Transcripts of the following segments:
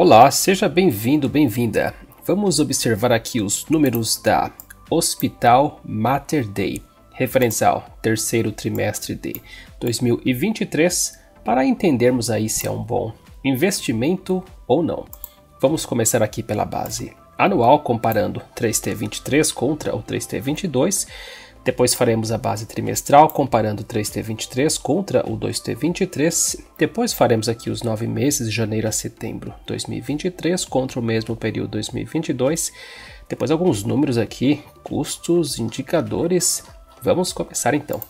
Olá, seja bem-vindo, bem-vinda. Vamos observar aqui os números da Hospital Mater Day, referencial terceiro trimestre de 2023, para entendermos aí se é um bom investimento ou não. Vamos começar aqui pela base anual, comparando 3T23 contra o 3T22. Depois faremos a base trimestral comparando o 3T23 contra o 2T23. Depois faremos aqui os nove meses de janeiro a setembro 2023 contra o mesmo período 2022. Depois alguns números aqui, custos, indicadores. Vamos começar então.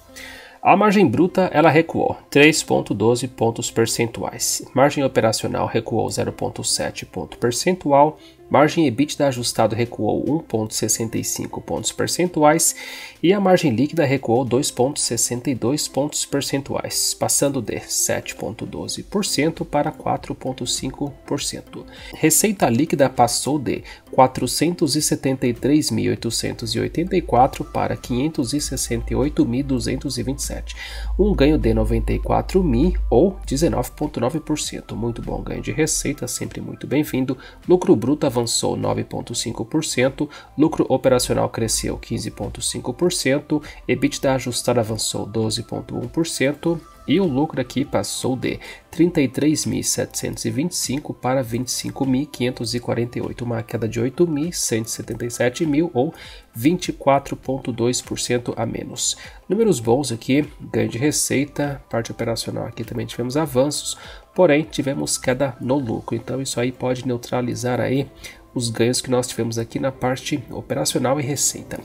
A margem bruta ela recuou 3,12 pontos percentuais. Margem operacional recuou 0,7 ponto percentual. Margem EBITDA ajustado recuou 1,65 pontos percentuais e a margem líquida recuou 2,62 pontos percentuais, passando de 7,12% para 4,5%. Receita líquida passou de 473.884 para 568.227, um ganho de 94 mil ou 19,9%. Muito bom ganho de receita, sempre muito bem-vindo. Lucro bruto avançou 9,5%, lucro operacional cresceu 15,5%, EBITDA ajustada avançou 12,1%. E o lucro aqui passou de 33.725 para 25.548, uma queda de 8.177 mil ou 24,2% a menos. Números bons aqui, ganho de receita, parte operacional aqui também tivemos avanços, Porém, tivemos queda no lucro, então isso aí pode neutralizar aí os ganhos que nós tivemos aqui na parte operacional e receita.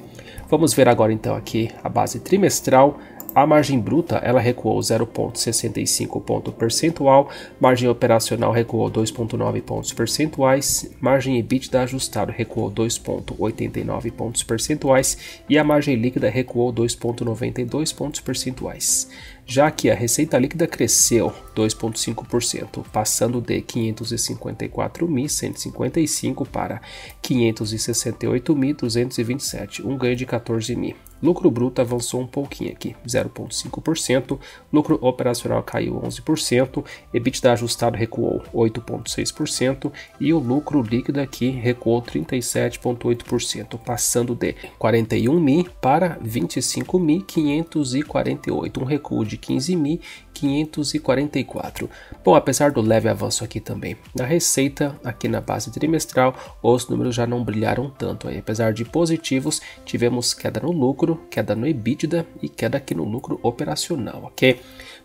Vamos ver agora então aqui a base trimestral. A margem bruta ela recuou 0,65 ponto percentual, margem operacional recuou 2,9 pontos percentuais, margem EBITDA ajustada recuou 2,89 pontos percentuais e a margem líquida recuou 2,92 pontos percentuais já que a receita líquida cresceu 2,5%, passando de 554.155 para 568.227, um ganho de 14 mil. Lucro bruto avançou um pouquinho aqui, 0,5%, lucro operacional caiu 11%, EBITDA ajustado recuou 8,6% e o lucro líquido aqui recuou 37,8%, passando de 41 mil para 25.548, um recuo de de 15.544. Bom, apesar do leve avanço aqui também na receita, aqui na base trimestral, os números já não brilharam tanto. Aí. Apesar de positivos, tivemos queda no lucro, queda no EBITDA e queda aqui no lucro operacional, ok?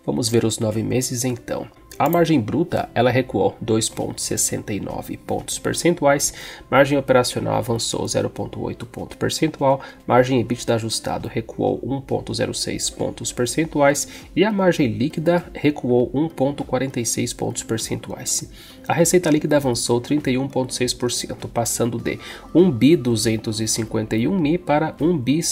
Vamos ver os nove meses então. A margem bruta ela recuou 2,69 pontos percentuais, margem operacional avançou 0,8 ponto percentual, margem EBITDA ajustado recuou 1,06 pontos percentuais e a margem líquida recuou 1,46 pontos percentuais. A receita líquida avançou 31,6%, passando de 1 mil para 1 mil,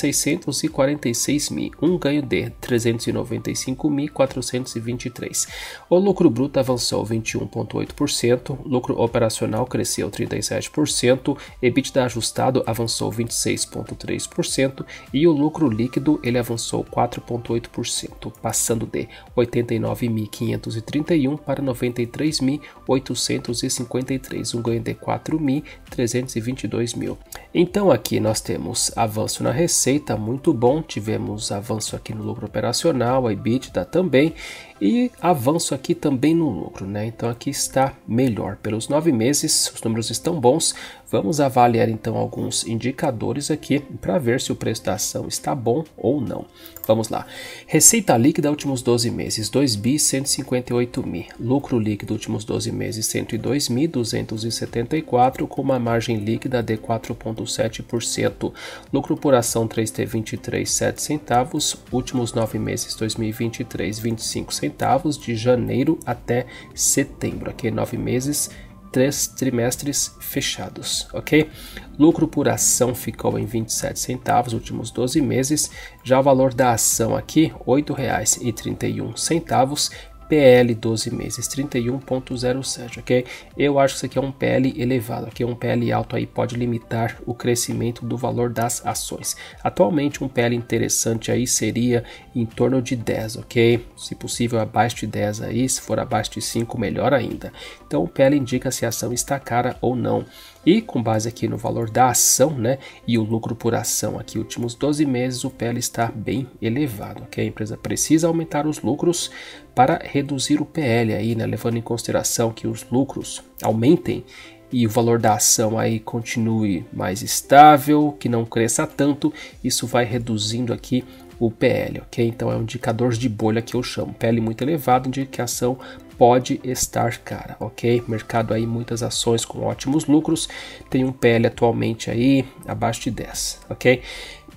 um ganho de 395.423. O lucro bruto avançou 21,8%, lucro operacional cresceu 37%, EBITDA ajustado avançou 26,3% e o lucro líquido ele avançou 4,8%, passando de 89.531 para 93.853, um ganho de 4.322 mil. Então aqui nós temos avanço na receita, muito bom, tivemos avanço aqui no lucro operacional, a EBITDA também, e avanço aqui também no lucro, né? Então aqui está melhor. Pelos nove meses, os números estão bons, Vamos avaliar então alguns indicadores aqui para ver se o preço da ação está bom ou não. Vamos lá. Receita líquida últimos 12 meses, 2 bi 158 mil. Lucro líquido últimos 12 meses, 1.02.274 com uma margem líquida de 4.7%. Lucro por ação 3T 23 7 centavos, últimos 9 meses 2023 25 centavos de janeiro até setembro. Aqui 9 meses três trimestres fechados, ok? Lucro por ação ficou em 27 centavos últimos 12 meses, já o valor da ação aqui R$ 8,31 PL 12 meses, 31.07, ok? Eu acho que isso aqui é um PL elevado, aqui um PL alto aí pode limitar o crescimento do valor das ações. Atualmente um PL interessante aí seria em torno de 10, ok? Se possível abaixo de 10 aí, se for abaixo de 5 melhor ainda. Então o PL indica se a ação está cara ou não. E com base aqui no valor da ação, né, e o lucro por ação aqui últimos 12 meses, o PL está bem elevado, ok? A empresa precisa aumentar os lucros para reduzir o PL aí, né, levando em consideração que os lucros aumentem e o valor da ação aí continue mais estável, que não cresça tanto, isso vai reduzindo aqui o PL, ok? Então é um indicador de bolha que eu chamo. PL muito elevado, indica que a ação pode estar cara, ok? Mercado aí, muitas ações com ótimos lucros, tem um PL atualmente aí abaixo de 10, ok?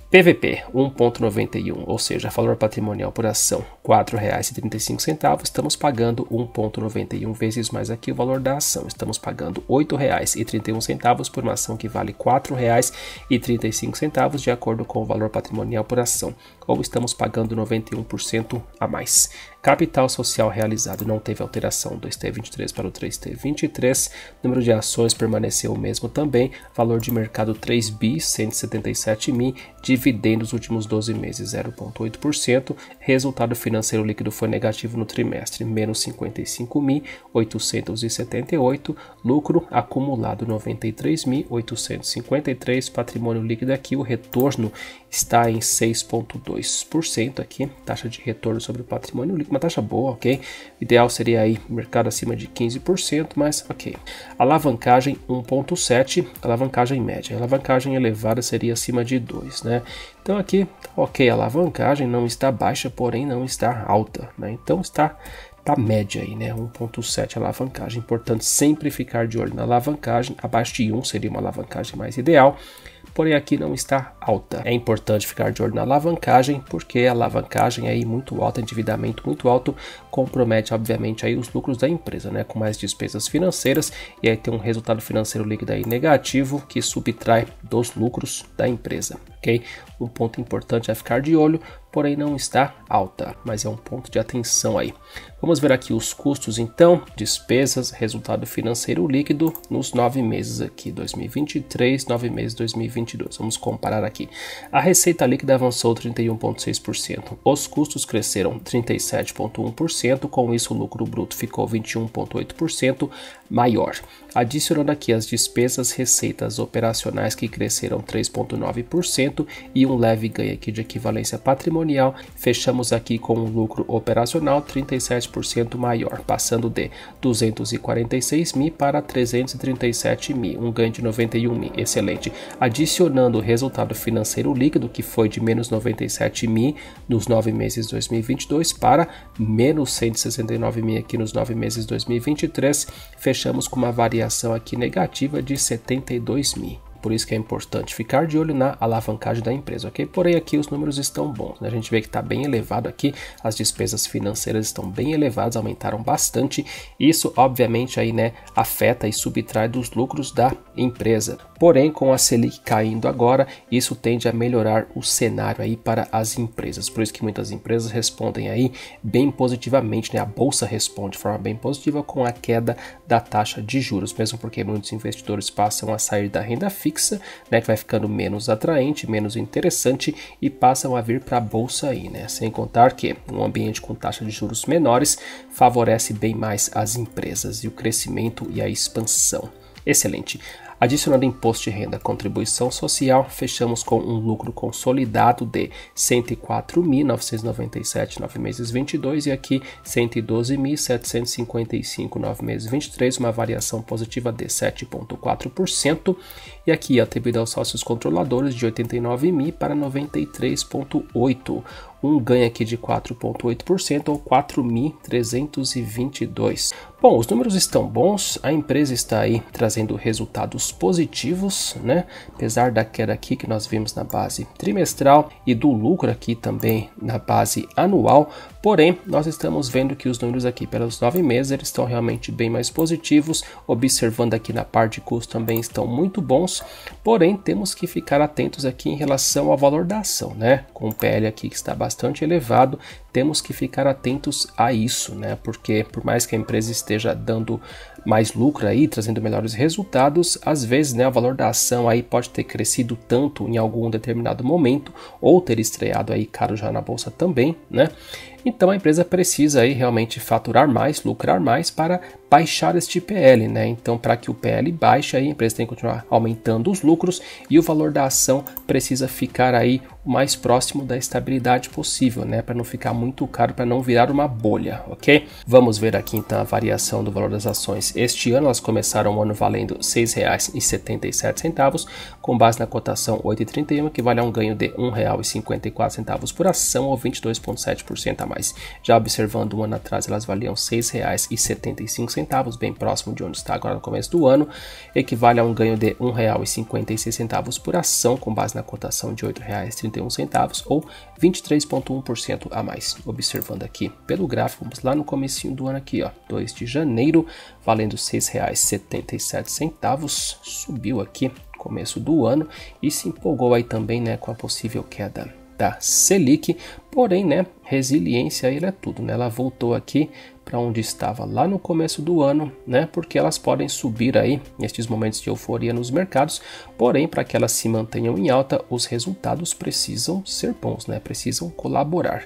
PVP 1,91, ou seja, valor patrimonial por ação R$ 4,35, estamos pagando 1,91 vezes mais aqui o valor da ação. Estamos pagando R$ 8,31 por uma ação que vale R$ 4,35 de acordo com o valor patrimonial por ação, ou estamos pagando 91% a mais. Capital social realizado não teve alteração do ST23 para o 3T23. Número de ações permaneceu o mesmo também. Valor de mercado 3 bi, 177 mil. Dividendos últimos 12 meses 0,8%. Resultado financeiro líquido foi negativo no trimestre, menos 55 mil, 878. Lucro acumulado 93 mil, 853. Patrimônio líquido aqui, o retorno está em 6,2% aqui. Taxa de retorno sobre o patrimônio líquido uma taxa boa, ok? ideal seria aí mercado acima de 15%, mas ok. Alavancagem 1.7, alavancagem média. Alavancagem elevada seria acima de 2, né? Então aqui, tá ok, alavancagem não está baixa, porém não está alta, né? Então está tá média aí, né? 1.7 alavancagem. Portanto, sempre ficar de olho na alavancagem. Abaixo de 1 seria uma alavancagem mais ideal, porém aqui não está alta. É importante ficar de olho na alavancagem, porque a alavancagem é aí muito alta, endividamento muito alto, compromete obviamente aí os lucros da empresa, né? Com mais despesas financeiras e aí tem um resultado financeiro líquido aí negativo que subtrai dos lucros da empresa, ok? Um ponto importante é ficar de olho, porém não está alta, mas é um ponto de atenção aí. Vamos ver aqui os custos então, despesas, resultado financeiro líquido nos nove meses aqui, 2023, nove meses 2022. Vamos comparar aqui aqui. A receita líquida avançou 31,6%, os custos cresceram 37,1%, com isso o lucro bruto ficou 21,8% maior. Adicionando aqui as despesas, receitas operacionais que cresceram 3,9% e um leve ganho aqui de equivalência patrimonial, fechamos aqui com um lucro operacional 37% maior, passando de 246 mil para 337 mil, um ganho de 91 mil, excelente. Adicionando o resultado financeiro líquido, que foi de menos 97 mil nos nove meses de 2022 para menos 169 mil aqui nos nove meses de 2023, fechamos com uma variação aqui negativa de 72 mil. Por isso que é importante ficar de olho na alavancagem da empresa, ok? Porém, aqui os números estão bons, né? A gente vê que está bem elevado aqui, as despesas financeiras estão bem elevadas, aumentaram bastante. Isso, obviamente, aí, né, afeta e subtrai dos lucros da empresa. Porém, com a Selic caindo agora, isso tende a melhorar o cenário aí para as empresas. Por isso que muitas empresas respondem aí bem positivamente, né? A bolsa responde de forma bem positiva com a queda da taxa de juros, mesmo porque muitos investidores passam a sair da renda fixa fixa, né, que vai ficando menos atraente, menos interessante e passam a vir para a bolsa aí, né? Sem contar que um ambiente com taxa de juros menores favorece bem mais as empresas e o crescimento e a expansão. Excelente. Adicionando imposto de renda, contribuição social, fechamos com um lucro consolidado de 104.997 9 meses 22 e aqui 112.755 9 meses 23, uma variação positiva de 7.4% e aqui atribuída aos sócios controladores de 89.000 para 93.8 um ganho aqui de 4,8% ou 4.322. Bom, os números estão bons, a empresa está aí trazendo resultados positivos, né? Apesar da queda aqui que nós vimos na base trimestral e do lucro aqui também na base anual, porém nós estamos vendo que os números aqui pelos nove meses eles estão realmente bem mais positivos, observando aqui na parte de custo também estão muito bons, porém temos que ficar atentos aqui em relação ao valor da ação, né? Com o PL aqui que está bastante bastante elevado, temos que ficar atentos a isso, né? Porque por mais que a empresa esteja dando mais lucro aí, trazendo melhores resultados, às vezes, né, o valor da ação aí pode ter crescido tanto em algum determinado momento ou ter estreado aí caro já na bolsa também, né? Então a empresa precisa aí realmente faturar mais, lucrar mais para baixar este PL, né? Então para que o PL baixe aí a empresa tem que continuar aumentando os lucros e o valor da ação precisa ficar aí o mais próximo da estabilidade possível, né? Para não ficar muito caro, para não virar uma bolha, ok? Vamos ver aqui então a variação do valor das ações. Este ano elas começaram o ano valendo R$ 6,77 com base na cotação 8,31 que vale a um ganho de R$ 1,54 por ação ou 22,7% a mais. Já observando um ano atrás, elas valiam R$ 6,75, bem próximo de onde está agora no começo do ano, equivale a um ganho de R$ 1,56 por ação, com base na cotação de R$ 8,31 ou 23,1% a mais. Observando aqui pelo gráfico, vamos lá no comecinho do ano aqui, ó, 2 de janeiro, valendo R$ 6,77, subiu aqui começo do ano e se empolgou aí também né, com a possível queda da Selic, porém, né, resiliência aí é tudo, né? Ela voltou aqui para onde estava lá no começo do ano, né? Porque elas podem subir aí nestes momentos de euforia nos mercados, porém, para que elas se mantenham em alta, os resultados precisam ser bons, né? Precisam colaborar.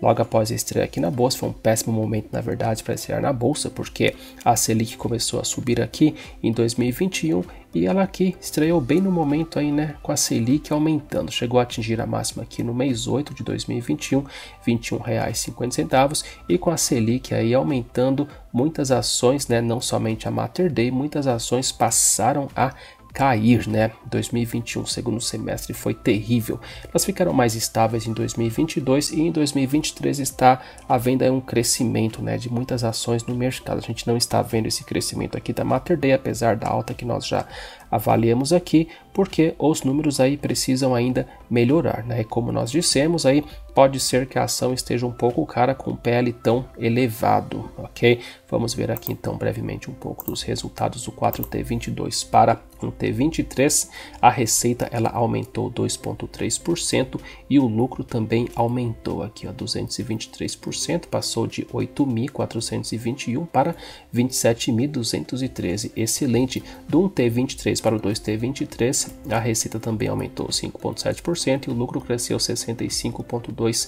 Logo após a estreia aqui na bolsa, foi um péssimo momento, na verdade, para estrear na bolsa, porque a Selic começou a subir aqui em 2021 e ela aqui estreou bem no momento aí, né, com a Selic aumentando. Chegou a atingir a máxima aqui no mês 8 de 2021, R$ 21,50, e com a Selic aí aumentando, muitas ações, né, não somente a Mater Day, muitas ações passaram a cair, né? 2021, segundo semestre, foi terrível. Elas ficaram mais estáveis em 2022 e em 2023 está havendo um crescimento, né, de muitas ações no mercado. A gente não está vendo esse crescimento aqui da Mater Day, apesar da alta que nós já avaliamos aqui, porque os números aí precisam ainda melhorar, né? Como nós dissemos aí, pode ser que a ação esteja um pouco cara com PL tão elevado, ok? Vamos ver aqui então brevemente um pouco dos resultados do 4T22 para um T23. A receita ela aumentou 2,3% e o lucro também aumentou aqui, ó, 223%, passou de 8.421 para 27.213. Excelente, do 1 T23 2023 para o 2T23, a receita também aumentou 5,7% e o lucro cresceu 65,2%.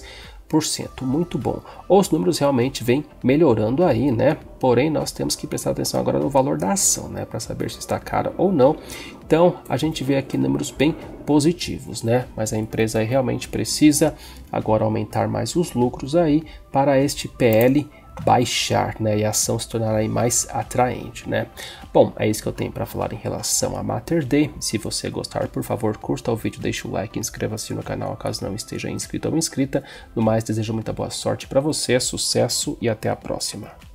Muito bom. Os números realmente vêm melhorando aí, né? Porém, nós temos que prestar atenção agora no valor da ação, né? Para saber se está cara ou não. Então, a gente vê aqui números bem positivos, né? Mas a empresa realmente precisa agora aumentar mais os lucros aí para este PL baixar, né? E a ação se tornará mais atraente, né? Bom, é isso que eu tenho para falar em relação a Mater Day. Se você gostar, por favor, curta o vídeo, deixe o like, inscreva-se no canal caso não esteja inscrito ou inscrita. No mais, desejo muita boa sorte para você, sucesso e até a próxima.